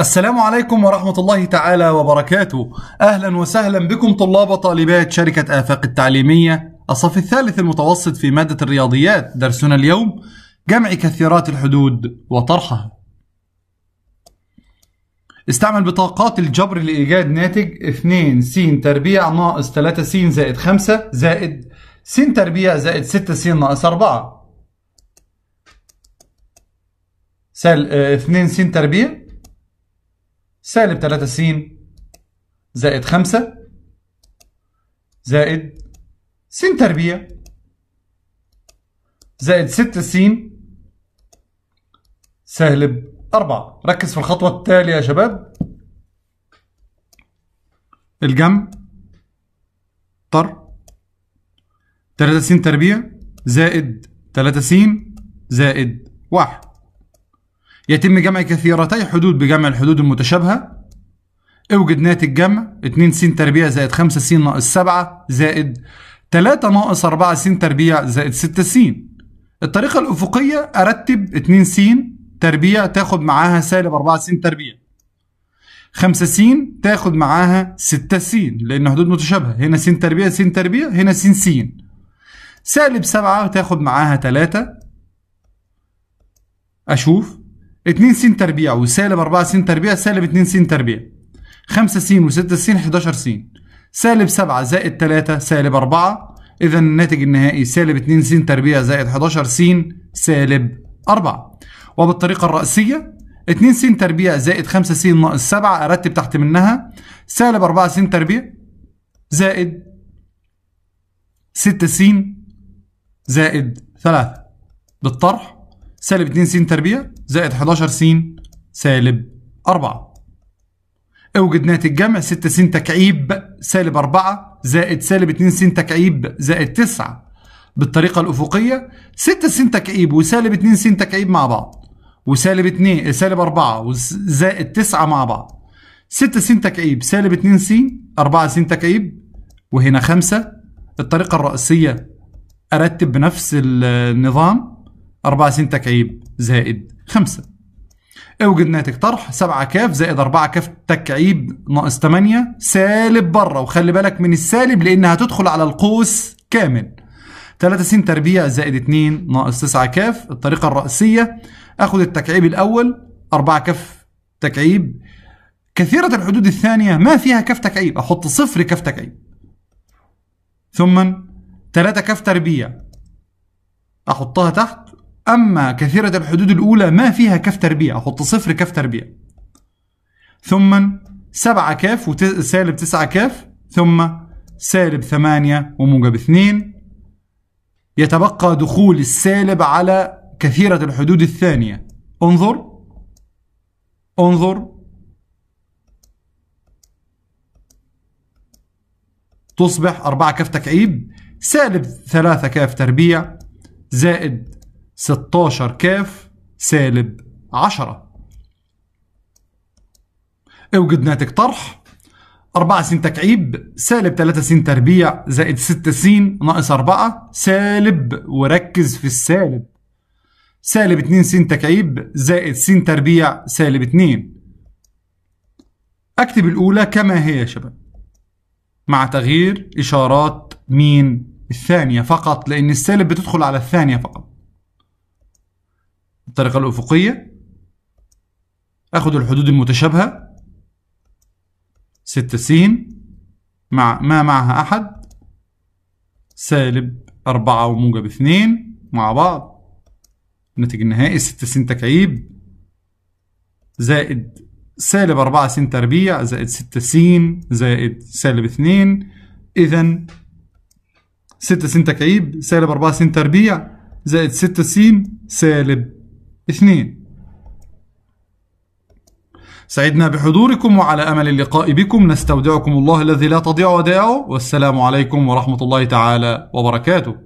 السلام عليكم ورحمة الله تعالى وبركاته أهلا وسهلا بكم طلاب وطالبات شركة آفاق التعليمية الصف الثالث المتوسط في مادة الرياضيات درسنا اليوم جمع كثيرات الحدود وطرحها استعمل بطاقات الجبر لإيجاد ناتج 2 س تربيع ناقص 3 س زائد 5 زائد س تربيع زائد 6 س ناقص 4 سال 2 س تربيع سالب 3 س زائد 5 زائد س تربيع زائد 6 س سالب 4 ركز في الخطوة التالية يا شباب الجمع طر 3 س تربيع زائد 3 س زائد 1 يتم جمع كثيرتي حدود بجمع الحدود المتشابهة اوجد ناتج جمع 2 س تربيع زائد 5 س ناقص 7 زائد 3 ناقص 4 س تربيع زائد 6 س الطريقة الأفقية أرتب 2 س تربيع تاخد معاها سالب 4 س تربيع 5 س تاخد معاها 6 س لأن حدود متشابهة هنا س تربيع س تربيع هنا س س سالب 7 تاخد معاها 3 أشوف 2 س تربيع وسالب 4 س تربيع سالب 2 س تربيع 5 س و6 س 11 س سالب 7 زائد 3 سالب 4 إذا الناتج النهائي سالب 2 س تربيع زائد 11 س سالب 4 وبالطريقة الراسيه 2 س تربيع زائد 5 س ناقص 7 أرتب تحت منها سالب 4 س تربيع زائد 6 س زائد 3 بالطرح سالب 2 س تربيع زائد 11 س سالب 4 اوجد ناتج جمع 6 س تكعيب سالب 4 زائد سالب 2 س تكعيب زائد 9 بالطريقة الأفقية 6 س تكعيب وسالب 2 س تكعيب مع بعض وسالب 2 سالب 4 زائد 9 مع بعض 6 س تكعيب سالب 2 س 4 س تكعيب وهنا 5 الطريقة الرئيسية أرتب بنفس النظام 4 64 تكعيب زائد 5 اوجد ناتج طرح 7 كاف زائد 4 كاف تكعيب ناقص 8 سالب بره وخلي بالك من السالب لانها هتدخل على القوس كامل 3 س تربيع زائد 2 ناقص 9 كاف الطريقه الرئيسيه اخد التكعيب الاول 4 كاف تكعيب كثيره الحدود الثانيه ما فيها كاف تكعيب احط صفر كاف تكعيب ثم 3 كاف تربيع احطها تحت أما كثيرة الحدود الأولى ما فيها كف تربيع أحط صفر كف تربيع ثم سبعة كاف وسالب تسعة كاف ثم سالب ثمانية وموجب اثنين يتبقى دخول السالب على كثيرة الحدود الثانية انظر انظر تصبح أربعة كاف تكعيب سالب ثلاثة كاف تربيع زائد 16 كاف سالب 10 اوجد ناتج طرح 4 س تكعيب سالب 3 س تربيع زائد 6 س ناقص 4 سالب وركز في السالب سالب 2 س تكعيب زائد س تربيع سالب 2 اكتب الاولى كما هي يا شباب مع تغيير اشارات مين الثانيه فقط لان السالب بتدخل على الثانيه فقط الطريقة الأفقية أخذ الحدود المتشابهة ستة س مع ما معها أحد سالب أربعة وموجب اثنين مع بعض الناتج النهائي ستة س تكعيب زائد سالب أربعة س تربيع زائد ستة س زائد سالب اثنين إذا ستة س تكعيب سالب أربعة س تربيع زائد ستة س سالب اثنين سعدنا بحضوركم وعلى أمل اللقاء بكم نستودعكم الله الذي لا تضيع ودائعه والسلام عليكم ورحمة الله تعالى وبركاته